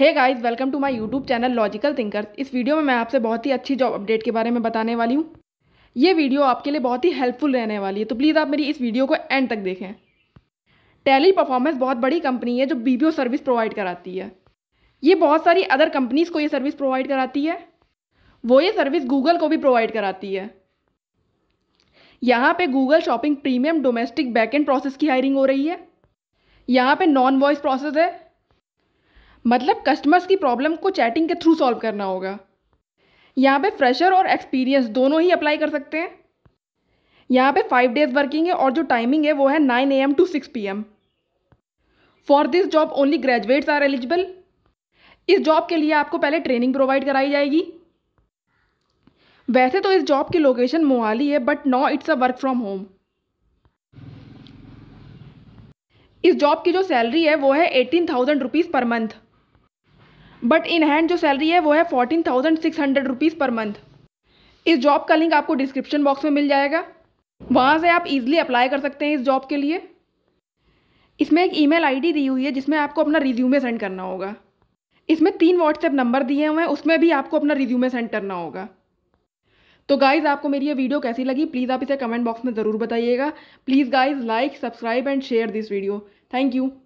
hey guys welcome to my YouTube channel logical thinker इस video में मैं आपसे बहुत ही अच्छी जॉब अपडेट के बारे में बताने वाली हूँ ये वीडियो आपके लिए बहुत ही हेल्पफुल रहने वाली है तो प्लीज़ आप मेरी इस वीडियो को एंड तक देखें टैली परफॉर्मेंस बहुत बड़ी कंपनी है जो बी सर्विस प्रोवाइड कराती है ये बहुत सारी अदर कंपनीज़ को ये सर्विस प्रोवाइड कराती है वो ये सर्विस गूगल को भी प्रोवाइड कराती है यहाँ पर Google shopping premium domestic backend process की हायरिंग हो रही है यहाँ पे नॉन वॉइस प्रोसेस है मतलब कस्टमर्स की प्रॉब्लम को चैटिंग के थ्रू सॉल्व करना होगा यहाँ पे फ्रेशर और एक्सपीरियंस दोनों ही अप्लाई कर सकते हैं यहाँ पे फाइव डेज वर्किंग है और जो टाइमिंग है वो है nine A M to six P M for this job only graduates are eligible इस जॉब के लिए आपको पहले ट्रेनिंग प्रोवाइड कराई जाएगी वैसे तो इस जॉब की लोकेशन मोहाली है but no it's a work from home इस जॉब की जो सैलरी है वो है eighteen thousand rupees per month but in hand जो सैलरी है वो है fourteen thousand six hundred rupees per month इस जॉब का लिंक आपको डिस्क्रिप्शन बॉक्स में मिल जाएगा वहाँ से आप इजीली अप्लाई कर सकते हैं इस जॉब के लिए इसमें एक ईमेल आईडी दी हुई है जिसमें आपको अपना रिज्यूमे सेंड करना होगा इसमें तीन व्हाट्सएप नंबर दिए हुए हैं उसमें भी आपको अपना रिज्यूमे सेंड करना होगा तो गाइज़ आपको मेरी ये वीडियो कैसी लगी प्लीज़ आप इसे कमेंट बॉक्स में ज़रूर बताइएगा please guys like subscribe and share this video thank you